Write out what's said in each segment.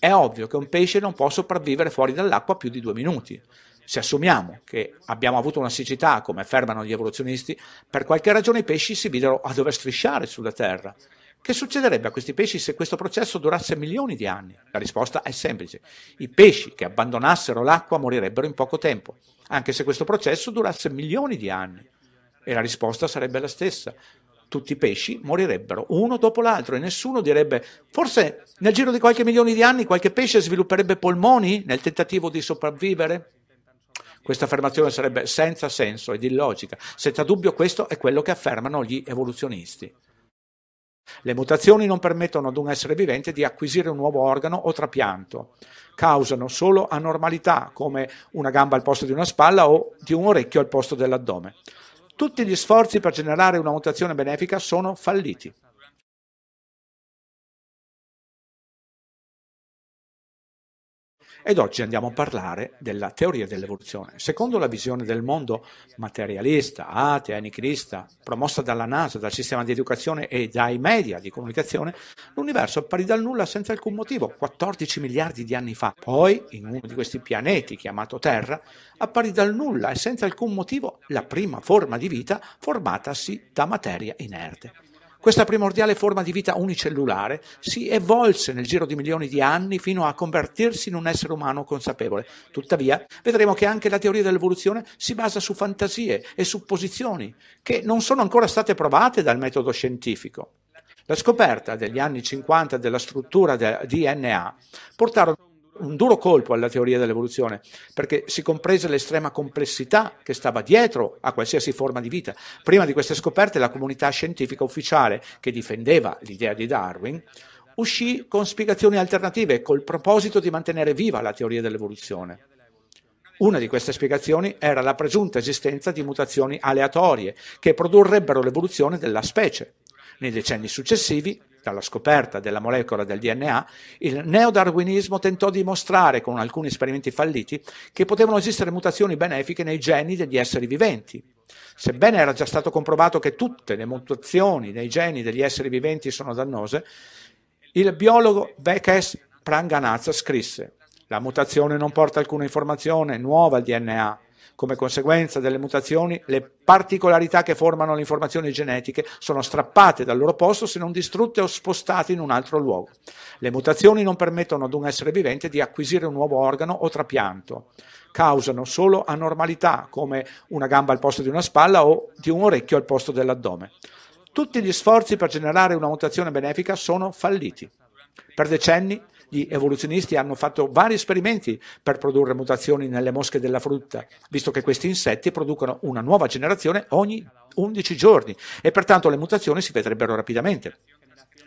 È ovvio che un pesce non può sopravvivere fuori dall'acqua più di due minuti. Se assumiamo che abbiamo avuto una siccità, come affermano gli evoluzionisti, per qualche ragione i pesci si videro a dover strisciare sulla Terra. Che succederebbe a questi pesci se questo processo durasse milioni di anni? La risposta è semplice. I pesci che abbandonassero l'acqua morirebbero in poco tempo, anche se questo processo durasse milioni di anni. E la risposta sarebbe la stessa tutti i pesci morirebbero uno dopo l'altro e nessuno direbbe forse nel giro di qualche milione di anni qualche pesce svilupperebbe polmoni nel tentativo di sopravvivere? Questa affermazione sarebbe senza senso ed illogica. Senza dubbio questo è quello che affermano gli evoluzionisti. Le mutazioni non permettono ad un essere vivente di acquisire un nuovo organo o trapianto, causano solo anormalità come una gamba al posto di una spalla o di un orecchio al posto dell'addome tutti gli sforzi per generare una mutazione benefica sono falliti. Ed oggi andiamo a parlare della teoria dell'evoluzione. Secondo la visione del mondo materialista, atea, nichilista, promossa dalla NASA, dal sistema di educazione e dai media di comunicazione, l'universo apparì dal nulla senza alcun motivo 14 miliardi di anni fa. Poi, in uno di questi pianeti chiamato Terra, apparì dal nulla e senza alcun motivo la prima forma di vita formatasi da materia inerte. Questa primordiale forma di vita unicellulare si evolse nel giro di milioni di anni fino a convertirsi in un essere umano consapevole. Tuttavia, vedremo che anche la teoria dell'evoluzione si basa su fantasie e supposizioni che non sono ancora state provate dal metodo scientifico. La scoperta degli anni 50 della struttura del DNA portarono un duro colpo alla teoria dell'evoluzione, perché si comprese l'estrema complessità che stava dietro a qualsiasi forma di vita. Prima di queste scoperte la comunità scientifica ufficiale che difendeva l'idea di Darwin uscì con spiegazioni alternative col proposito di mantenere viva la teoria dell'evoluzione. Una di queste spiegazioni era la presunta esistenza di mutazioni aleatorie che produrrebbero l'evoluzione della specie. Nei decenni successivi dalla scoperta della molecola del DNA, il neodarwinismo tentò di mostrare con alcuni esperimenti falliti che potevano esistere mutazioni benefiche nei geni degli esseri viventi. Sebbene era già stato comprovato che tutte le mutazioni nei geni degli esseri viventi sono dannose, il biologo Vekes Pranganatha scrisse: La mutazione non porta alcuna informazione nuova al DNA, come conseguenza delle mutazioni, le particolarità che formano le informazioni genetiche sono strappate dal loro posto se non distrutte o spostate in un altro luogo. Le mutazioni non permettono ad un essere vivente di acquisire un nuovo organo o trapianto. Causano solo anormalità, come una gamba al posto di una spalla o di un orecchio al posto dell'addome. Tutti gli sforzi per generare una mutazione benefica sono falliti. Per decenni gli evoluzionisti hanno fatto vari esperimenti per produrre mutazioni nelle mosche della frutta, visto che questi insetti producono una nuova generazione ogni 11 giorni e pertanto le mutazioni si vedrebbero rapidamente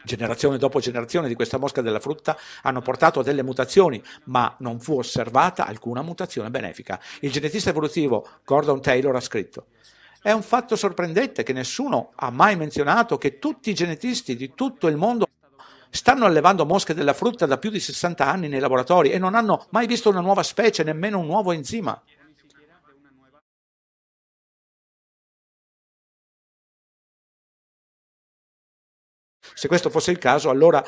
generazione dopo generazione di questa mosca della frutta hanno portato a delle mutazioni, ma non fu osservata alcuna mutazione benefica. Il genetista evolutivo Gordon Taylor ha scritto. È un fatto sorprendente che nessuno ha mai menzionato che tutti i genetisti di tutto il mondo stanno allevando mosche della frutta da più di 60 anni nei laboratori e non hanno mai visto una nuova specie, nemmeno un nuovo enzima. Se questo fosse il caso, allora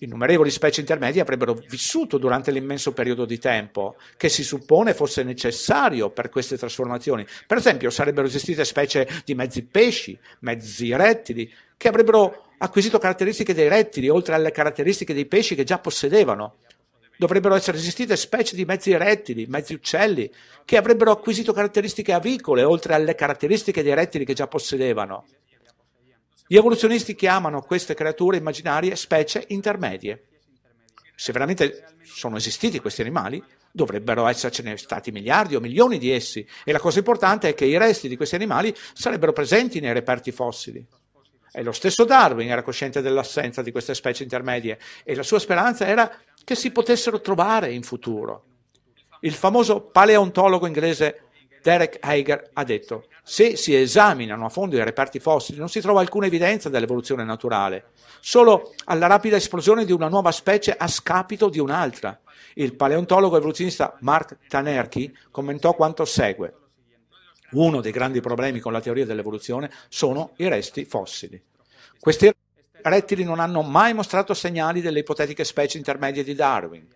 innumerevoli specie intermedie avrebbero vissuto durante l'immenso periodo di tempo che si suppone fosse necessario per queste trasformazioni. Per esempio, sarebbero esistite specie di mezzi pesci, mezzi rettili, che avrebbero acquisito caratteristiche dei rettili, oltre alle caratteristiche dei pesci che già possedevano. Dovrebbero essere esistite specie di mezzi rettili, mezzi uccelli, che avrebbero acquisito caratteristiche avicole, oltre alle caratteristiche dei rettili che già possedevano. Gli evoluzionisti chiamano queste creature immaginarie specie intermedie. Se veramente sono esistiti questi animali, dovrebbero essercene stati miliardi o milioni di essi, e la cosa importante è che i resti di questi animali sarebbero presenti nei reperti fossili. E lo stesso Darwin era cosciente dell'assenza di queste specie intermedie e la sua speranza era che si potessero trovare in futuro. Il famoso paleontologo inglese Derek Heiger ha detto, se si esaminano a fondo i reperti fossili non si trova alcuna evidenza dell'evoluzione naturale, solo alla rapida esplosione di una nuova specie a scapito di un'altra. Il paleontologo evoluzionista Mark Tanerchi commentò quanto segue uno dei grandi problemi con la teoria dell'evoluzione sono i resti fossili. Questi rettili non hanno mai mostrato segnali delle ipotetiche specie intermedie di Darwin.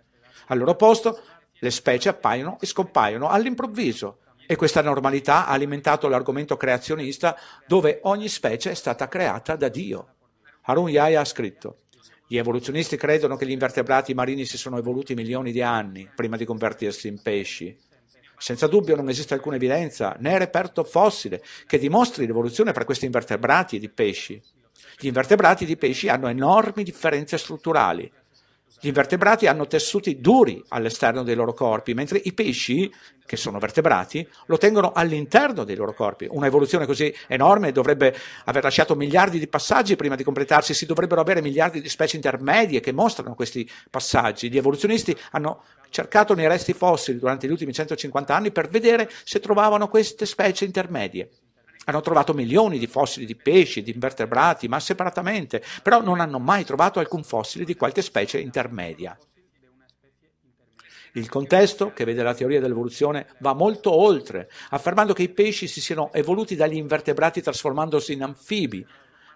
Al loro posto le specie appaiono e scompaiono all'improvviso e questa normalità ha alimentato l'argomento creazionista dove ogni specie è stata creata da Dio. Harun Yahya ha scritto gli evoluzionisti credono che gli invertebrati marini si sono evoluti milioni di anni prima di convertirsi in pesci. Senza dubbio non esiste alcuna evidenza, né reperto fossile, che dimostri l'evoluzione fra questi invertebrati di pesci. Gli invertebrati di pesci hanno enormi differenze strutturali, gli invertebrati hanno tessuti duri all'esterno dei loro corpi, mentre i pesci, che sono vertebrati, lo tengono all'interno dei loro corpi. Una evoluzione così enorme dovrebbe aver lasciato miliardi di passaggi prima di completarsi, si dovrebbero avere miliardi di specie intermedie che mostrano questi passaggi. Gli evoluzionisti hanno cercato nei resti fossili durante gli ultimi 150 anni per vedere se trovavano queste specie intermedie. Hanno trovato milioni di fossili di pesci, di invertebrati, ma separatamente, però non hanno mai trovato alcun fossile di qualche specie intermedia. Il contesto, che vede la teoria dell'evoluzione, va molto oltre, affermando che i pesci si siano evoluti dagli invertebrati trasformandosi in anfibi.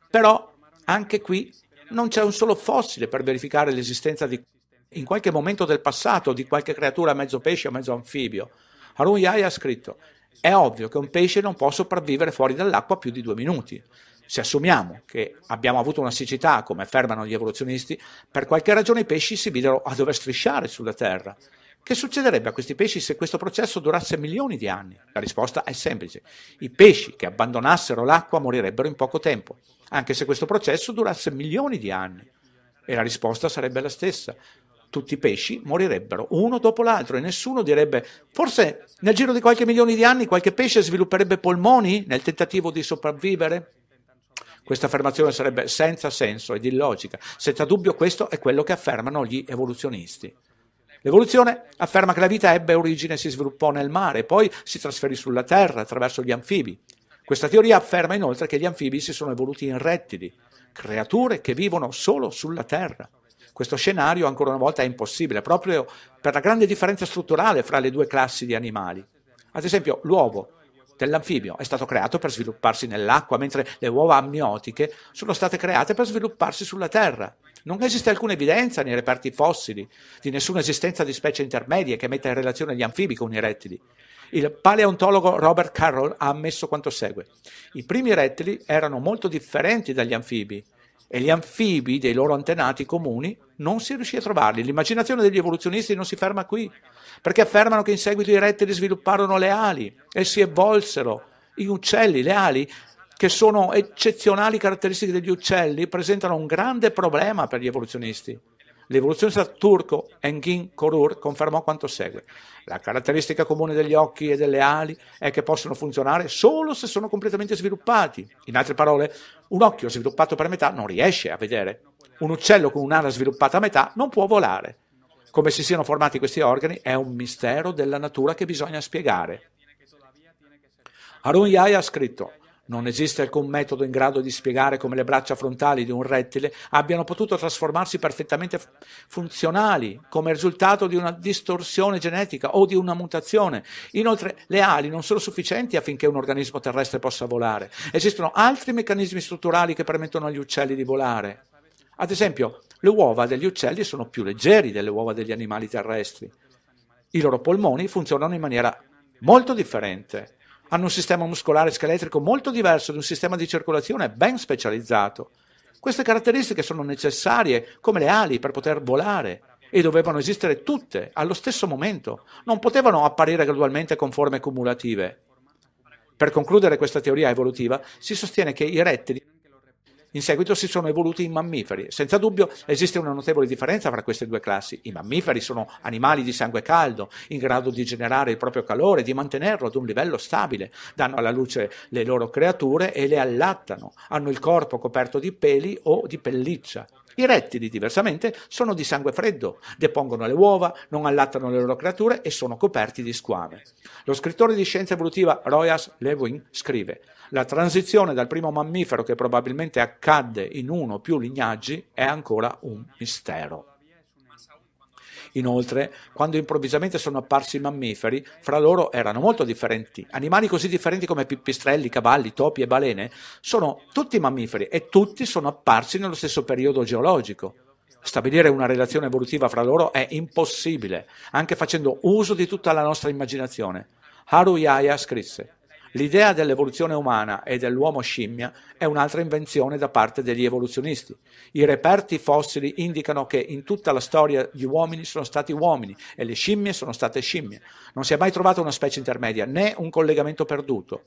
Però anche qui non c'è un solo fossile per verificare l'esistenza di, in qualche momento del passato di qualche creatura mezzo pesce o mezzo anfibio. Harun Yahya ha scritto: è ovvio che un pesce non può sopravvivere fuori dall'acqua più di due minuti. Se assumiamo che abbiamo avuto una siccità, come affermano gli evoluzionisti, per qualche ragione i pesci si videro a dover strisciare sulla Terra. Che succederebbe a questi pesci se questo processo durasse milioni di anni? La risposta è semplice. I pesci che abbandonassero l'acqua morirebbero in poco tempo, anche se questo processo durasse milioni di anni. E la risposta sarebbe la stessa tutti i pesci morirebbero uno dopo l'altro e nessuno direbbe forse nel giro di qualche milione di anni qualche pesce svilupperebbe polmoni nel tentativo di sopravvivere? Questa affermazione sarebbe senza senso ed illogica. Senza dubbio questo è quello che affermano gli evoluzionisti. L'evoluzione afferma che la vita ebbe origine e si sviluppò nel mare, poi si trasferì sulla terra attraverso gli anfibi. Questa teoria afferma inoltre che gli anfibi si sono evoluti in rettili, creature che vivono solo sulla terra. Questo scenario ancora una volta è impossibile, proprio per la grande differenza strutturale fra le due classi di animali. Ad esempio l'uovo dell'anfibio è stato creato per svilupparsi nell'acqua, mentre le uova amniotiche sono state create per svilupparsi sulla terra. Non esiste alcuna evidenza nei reperti fossili di nessuna esistenza di specie intermedie che metta in relazione gli anfibi con i rettili. Il paleontologo Robert Carroll ha ammesso quanto segue. I primi rettili erano molto differenti dagli anfibi e gli anfibi dei loro antenati comuni non si riuscì a trovarli. L'immaginazione degli evoluzionisti non si ferma qui, perché affermano che in seguito i rettili svilupparono le ali e si evolsero. Gli uccelli, le ali, che sono eccezionali caratteristiche degli uccelli, presentano un grande problema per gli evoluzionisti. L'evoluzionista turco Engin Korur confermò quanto segue. La caratteristica comune degli occhi e delle ali è che possono funzionare solo se sono completamente sviluppati. In altre parole, un occhio sviluppato per metà non riesce a vedere. Un uccello con un'ala sviluppata a metà non può volare. Come si siano formati questi organi è un mistero della natura che bisogna spiegare. Harun Yahya ha scritto non esiste alcun metodo in grado di spiegare come le braccia frontali di un rettile abbiano potuto trasformarsi perfettamente funzionali come risultato di una distorsione genetica o di una mutazione. Inoltre le ali non sono sufficienti affinché un organismo terrestre possa volare. Esistono altri meccanismi strutturali che permettono agli uccelli di volare. Ad esempio, le uova degli uccelli sono più leggeri delle uova degli animali terrestri. I loro polmoni funzionano in maniera molto differente hanno un sistema muscolare scheletrico molto diverso di un sistema di circolazione ben specializzato. Queste caratteristiche sono necessarie come le ali per poter volare e dovevano esistere tutte allo stesso momento, non potevano apparire gradualmente con forme cumulative. Per concludere questa teoria evolutiva si sostiene che i rettili in seguito si sono evoluti in mammiferi. Senza dubbio esiste una notevole differenza fra queste due classi. I mammiferi sono animali di sangue caldo, in grado di generare il proprio calore, di mantenerlo ad un livello stabile, danno alla luce le loro creature e le allattano, hanno il corpo coperto di peli o di pelliccia. I rettili, diversamente, sono di sangue freddo, depongono le uova, non allattano le loro creature e sono coperti di squame. Lo scrittore di scienza evolutiva Royas Lewin scrive: La transizione dal primo mammifero, che probabilmente accade cadde in uno o più lignaggi è ancora un mistero. Inoltre, quando improvvisamente sono apparsi i mammiferi, fra loro erano molto differenti. Animali così differenti come pipistrelli, cavalli, topi e balene sono tutti mammiferi e tutti sono apparsi nello stesso periodo geologico. Stabilire una relazione evolutiva fra loro è impossibile, anche facendo uso di tutta la nostra immaginazione. Haru Yaya scrisse: L'idea dell'evoluzione umana e dell'uomo scimmia è un'altra invenzione da parte degli evoluzionisti. I reperti fossili indicano che in tutta la storia gli uomini sono stati uomini e le scimmie sono state scimmie. Non si è mai trovata una specie intermedia né un collegamento perduto.